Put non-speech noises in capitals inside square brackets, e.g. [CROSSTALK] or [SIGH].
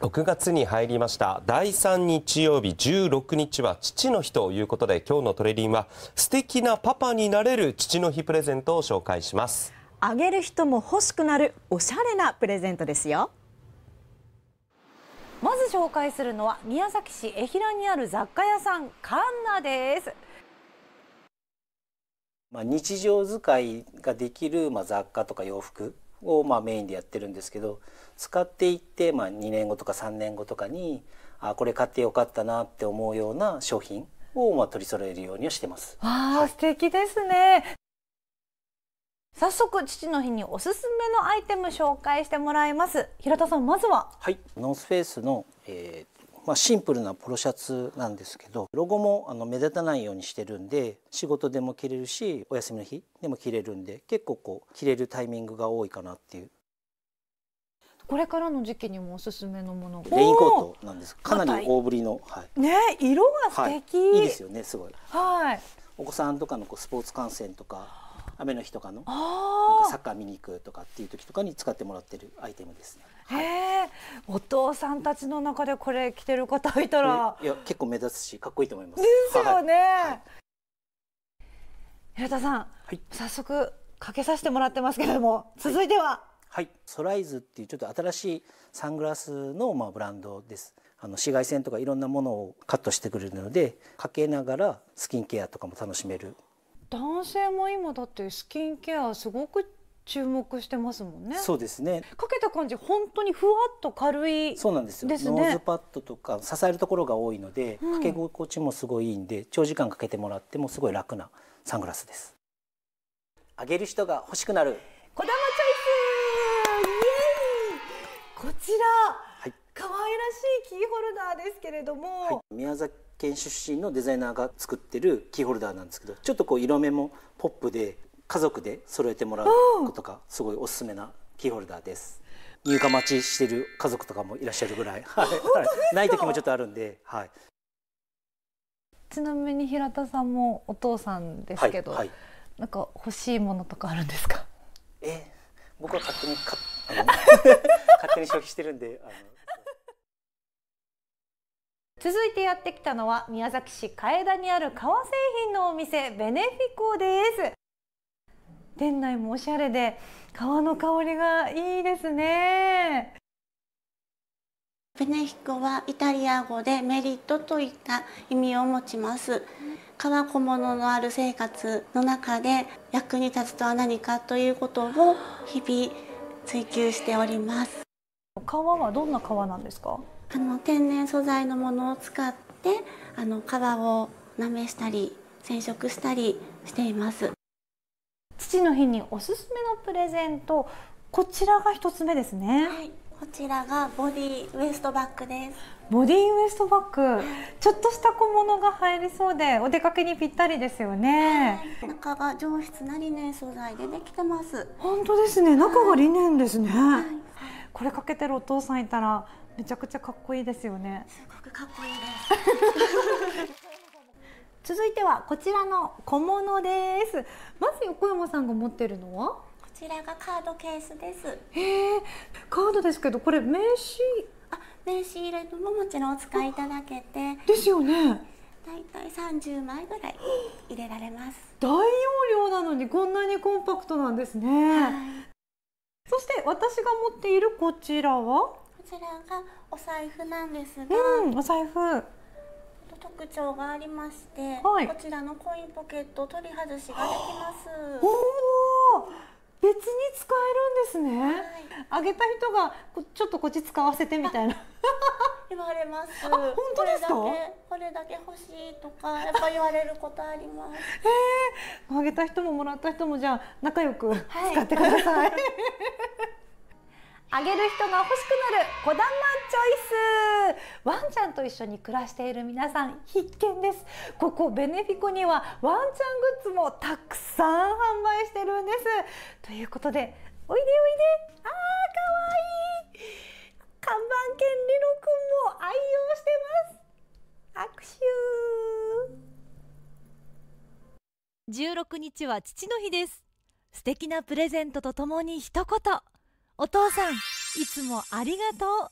6月に入りました第3日曜日16日は父の日ということで今日のトレリンは素敵なパパになれる父の日プレゼントを紹介しますあげる人も欲しくなるおしゃれなプレゼントですよまず紹介するのは宮崎市江平にある雑貨屋さんカンナですまあ、日常使いができる、まあ、雑貨とか洋服をまあメインでやってるんですけど使っていってまあ2年後とか3年後とかにあこれ買ってよかったなって思うような商品をまあ取り揃えるようにしてます。わあ、はい、素敵ですね。早速父の日におすすめのアイテム紹介してもらいます。平田さんまずははいノースフェイスの、えー、まあ、シンプルなポロシャツなんですけどロゴもあの目立たないようにしてるんで仕事でも着れるしお休みの日でも着れるんで結構こう着れるタイミングが多いかなっていうこれからの時期にもおすすめのものレインコートなんですかなり大ぶりの、はい、ね色が素敵、はい、いいですよねすごいはいお子さんとかのこうスポーツ観戦とか雨の日とかのなんかサッカー見に行くとかっていう時とかに使ってもらってるアイテムですねえお父さんたちの中でこれ着てる方いたらいや結構目立つしかっこいいと思いますですよね、平田さん、早速かけさせてもらってますけれども続いてははい、ソライズっていうちょっと新しいサングラスのまあブランドですあの紫外線とかいろんなものをカットしてくれるのでかけながらスキンケアとかも楽しめる男性も今だってスキンケアすごく注目してますもんね。そうですね。かけた感じ本当にふわっと軽いそうなんですよ。ノーズパッドとか支えるところが多いので、うん、かけ心地もすごいいいんで、長時間かけてもらってもすごい楽なサングラスです。あげる人が欲しくなる。こだまチョイス。イエーイ。こちら、はい、可愛らしいキーホルダーですけれども、はい、宮崎県出身のデザイナーが作ってるキーホルダーなんですけど、ちょっとこう色目もポップで家族で揃えてもらうことがすごいおすすめなキーホルダーです入荷待ちしてる家族とかもいらっしゃるぐらい、はい、ない時もちょっとあるんで、はい、ちなみに平田さんもお父さんですけど、はいはい、なんか欲しいものとかあるんですかえ僕は勝手にか [LAUGHS] 勝手に消費してるんであの続いてやってきたのは宮崎市楓田にある革製品のお店ベネフィコです店内もおしゃれで川の香りがいいですねベネヒコはイタリア語でメリットといった意味を持ちます川小物のある生活の中で役に立つとは何かということを日々追求しております川はどんな川なんですかあの天然素材のものを使ってあの皮をなめしたり染色したりしていますの日におすすめのプレゼントこちらが一つ目ですね、はい、こちらがボディウエストバッグですボディウエストバッグちょっとした小物が入りそうでお出かけにぴったりですよね、はい、中が上質なリネン素材でできてます本当ですね中がリネンですね、はい、これかけてるお父さんいたらめちゃくちゃかっこいいですよねすごくかっこいいです続いてはこちらの小物ですまず横山さんが持ってるのはこちらがカードケースですへえカードですけどこれ名刺あ名刺入れももちろんお使いいただけてですよねだいたい30枚ぐらい入れられます大容量なのにこんなにコンパクトなんですね、はい、そして私が持っているこちらはこちらがお財布なんですが、うん、お財布特徴がありまして、はい、こちらのコインポケット取り外しができます。おお、別に使えるんですね。はい、あげた人がちょっとこっち使わせてみたいな。言われます。あ、本当ですか？これだけ欲しいとかやっぱ言われることあります。ええー、あげた人ももらった人もじゃあ仲良く使ってください。は [LAUGHS] いあげる人が欲しくなるこだまチョイスワンちゃんと一緒に暮らしている皆さん必見ですここベネフィコにはワンちゃんグッズもたくさん販売してるんですということでおいでおいであーかわいい看板犬リロくんも愛用してます握手16日は父の日です素敵なプレゼントとともに一言お父さんいつもありがとう